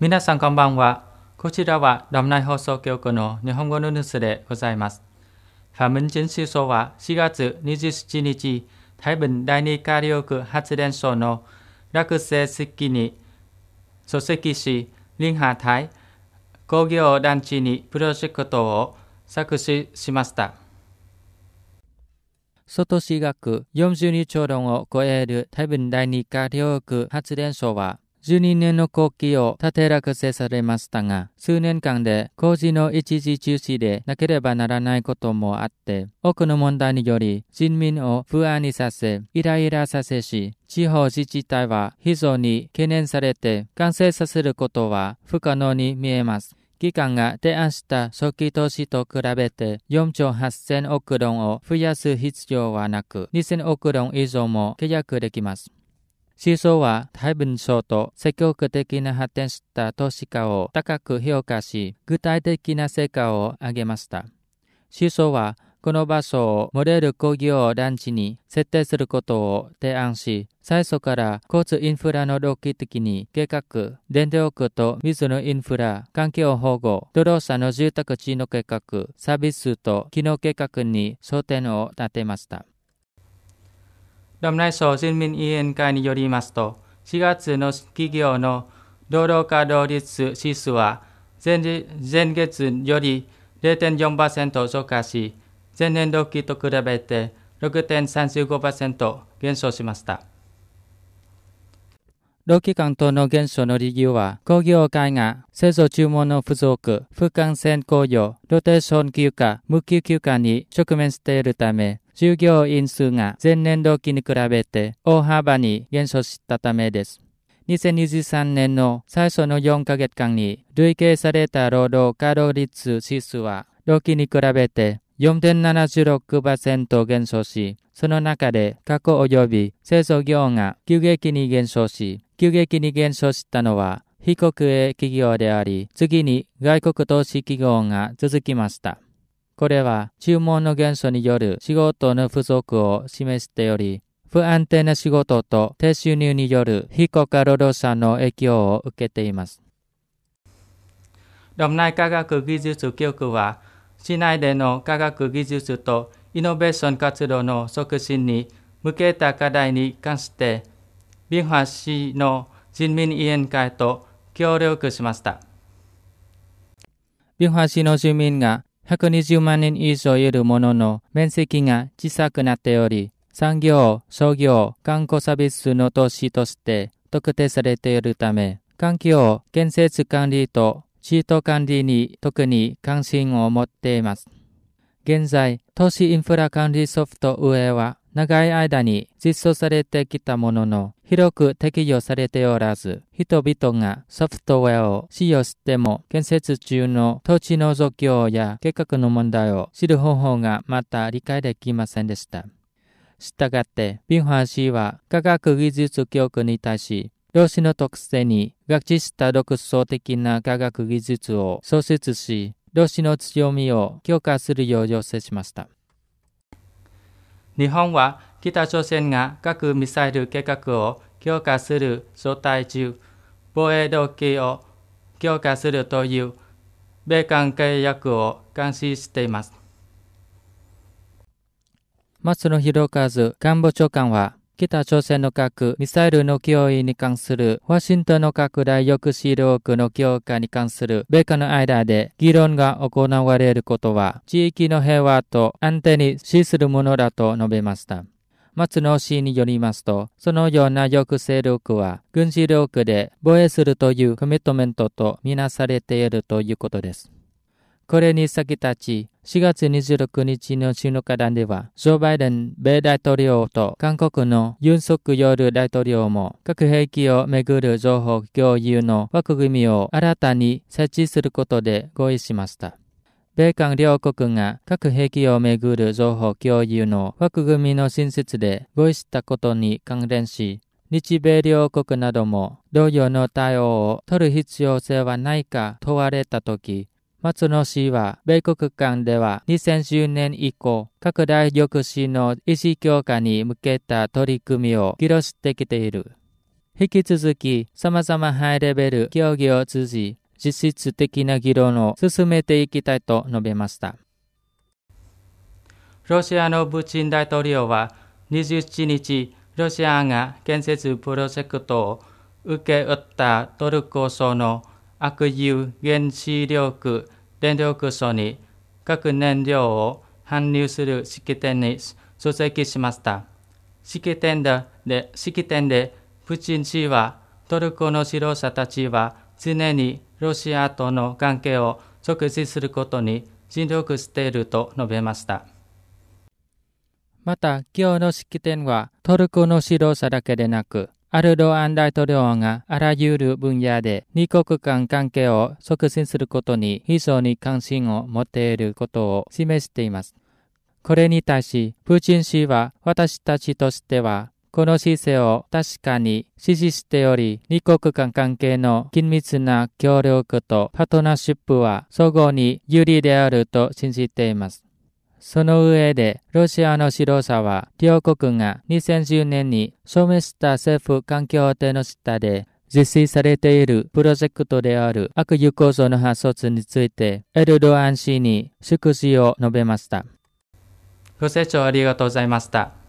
皆さんこんばんは。こちらはラムナイ放送局の日本語のニュースでございます。ファムンチン思想は4月27日、台湾第二火力発電所の落成式に出席し、林波台工業団地にプロジェクトを作詞しました。外市額42兆論を超える台湾第二火力発電所は、12年の後期を立てらくせされましたが、数年間で工事の一時中止でなければならないこともあって、多くの問題により人民を不安にさせ、イライラさせし、地方自治体は非常に懸念されて完成させることは不可能に見えます。機関が提案した初期投資と比べて4兆8000億ドンを増やす必要はなく、2000億ドン以上も契約できます。思想は大分省と積極的な発展した投資家を高く評価し、具体的な成果を上げました。思想は、この場所をモデル工業団地に設定することを提案し、最初から交通インフラの動機的に計画、電力と水のインフラ、環境保護、土壌者の住宅地の計画、サービスと機能計画に焦点を立てました。労内省人民委員会によりますと、4月の企業の労働稼働率指数は前月より0.4%増加し、前年同期と比べて6.35%減少しました。労基関東の減少の理由は、工業界が製造注文の不足、不完線雇用、ローテーション休暇、無給休暇に直面しているため、従業員数が前年同期に比べて大幅に減少したためです。2023年の最初の4ヶ月間に累計された労働稼働率指数は同期に比べて4.76%減少し、その中で過去及び製造業が急激に減少し、急激に減少したのは非国営企業であり、次に外国投資企業が続きました。これは注文の元素による仕事の不足を示しており、不安定な仕事と低収入による非国家労働者の影響を受けています。ドムナイ科学技術局は、市内での科学技術とイノベーション活動の促進に向けた課題に関して、ビンハ市の人民委員会と協力しました。ビンハ市の住民が120万人以上いるものの面積が小さくなっており、産業、商業、観光サービスの都市として特定されているため、環境、建設管理とシート管理に特に関心を持っています。現在、都市インフラ管理ソフトウェアは長い間に実装されてきたものの、広く適用されておらず、人々がソフトウェアを使用しても、建設中の土地の増強や計画の問題を知る方法がまた理解できませんでした。したがって、ビンハン氏は科学技術教育に対し、量子の特性に学知した独創的な科学技術を創設し、量子の強みを強化するよう要請しました。日本は北朝鮮が核・ミサイル計画を強化する状態中、防衛動機を強化するという米韓契約を監視しています。松野博一官房長官は、北朝鮮の核・ミサイルの脅威に関するワシントンの拡大抑止力の強化に関する米韓の間で議論が行われることは地域の平和と安定に資するものだと述べました。松野氏によりますと、そのような抑制力は軍事力で防衛するというコミットメントとみなされているということです。これに先立ち、4月26日の首脳会談では、ジョー・バイデン米大統領と韓国のユン・ソクヨル大統領も、核兵器をめぐる情報共有の枠組みを新たに設置することで合意しました。米韓両国が核兵器をめぐる情報共有の枠組みの新設で合意したことに関連し、日米両国なども同様の対応を取る必要性はないか問われたとき、松野氏は、米国間では2010年以降、拡大抑止の意思強化に向けた取り組みを議論してきている。引き続き、様々ハイレベル協議を通じ、実質的な議論を進めていきたいと述べました。ロシアのプーチン大統領は27日、ロシアが建設プロジェクトを受け負ったトルコ層の悪友原子力電力層に核燃料を搬入する式典に出席しました。式典で、で式典でプーチン氏はトルコの指導者たちは常にロシアとの関係を即進することに尽力していると述べました。また、今日の式典はトルコの指導者だけでなく、アルドアン大統領があらゆる分野で二国間関係を促進することに非常に関心を持っていることを示しています。これに対し、プーチン氏は私たちとしてはこの姿勢を確かに支持しており、二国間関係の緊密な協力とパートナーシップは相互に有利であると信じています。その上で、ロシアの指導者は、両国が2010年に証明した政府環境定の下で実施されているプロジェクトである悪友構造の発想について、エルドアン氏に祝辞を述べました。ご清聴ありがとうございました。